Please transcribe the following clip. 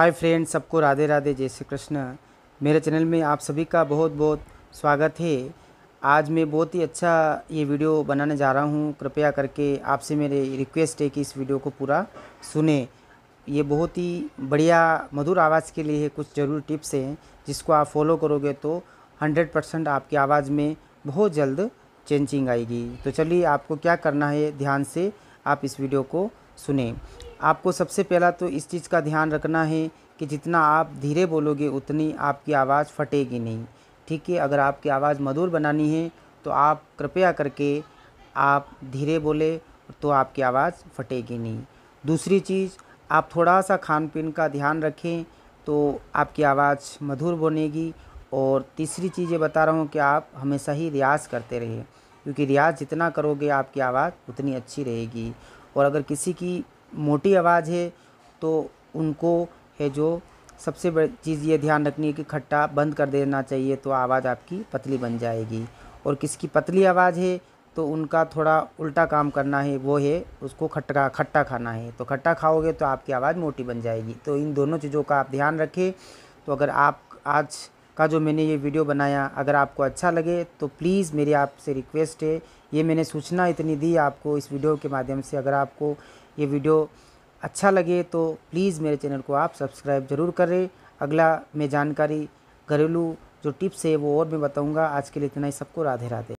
hi friends सबको राधे राधे जय श्री कृष्ण मेरे चैनल में आप सभी का बहुत बहुत स्वागत है आज मैं बहुत ही अच्छा ये वीडियो बनाने जा रहा हूँ कृपया करके आपसे मेरे रिक्वेस्ट है कि इस वीडियो को पूरा सुने ये बहुत ही बढ़िया मधुर आवाज़ के लिए कुछ ज़रूरी टिप्स हैं जिसको आप फॉलो करोगे तो हंड्रेड परसेंट आपकी आवाज़ में बहुत जल्द चेंजिंग आएगी तो चलिए आपको क्या करना है ध्यान से आप इस वीडियो को सुने आपको सबसे पहला तो इस चीज़ का ध्यान रखना है कि जितना आप धीरे बोलोगे उतनी आपकी आवाज़ फटेगी नहीं ठीक है अगर आपकी आवाज़ मधुर बनानी है तो आप कृपया करके आप धीरे बोले तो आपकी आवाज़ फटेगी नहीं दूसरी चीज़ आप थोड़ा सा खान पीन का ध्यान रखें तो आपकी आवाज़ मधुर बनेगी और तीसरी चीज़ ये बता रहा हूँ कि आप हमेशा ही रियाज़ करते रहें क्योंकि रियाज़ जितना करोगे आपकी आवाज़ उतनी अच्छी रहेगी और अगर किसी की मोटी आवाज़ है तो उनको है जो सबसे बड़ी चीज़ ये ध्यान रखनी है कि खट्टा बंद कर देना चाहिए तो आवाज़ आपकी पतली बन जाएगी और किसकी पतली आवाज़ है तो उनका थोड़ा उल्टा काम करना है वो है उसको खट्टा खट्टा खाना है तो खट्टा खाओगे तो आपकी आवाज़ मोटी बन जाएगी तो इन दोनों चीज़ों का आप ध्यान रखें तो अगर आप आज का जो मैंने ये वीडियो बनाया अगर आपको अच्छा लगे तो प्लीज़ मेरी आपसे रिक्वेस्ट है ये मैंने सूचना इतनी दी आपको इस वीडियो के माध्यम से अगर आपको ये वीडियो अच्छा लगे तो प्लीज़ मेरे चैनल को आप सब्सक्राइब ज़रूर करें अगला मैं जानकारी घरेलू जो टिप्स है वो और मैं बताऊँगा आज के लिए इतना ही सबको राधे राधे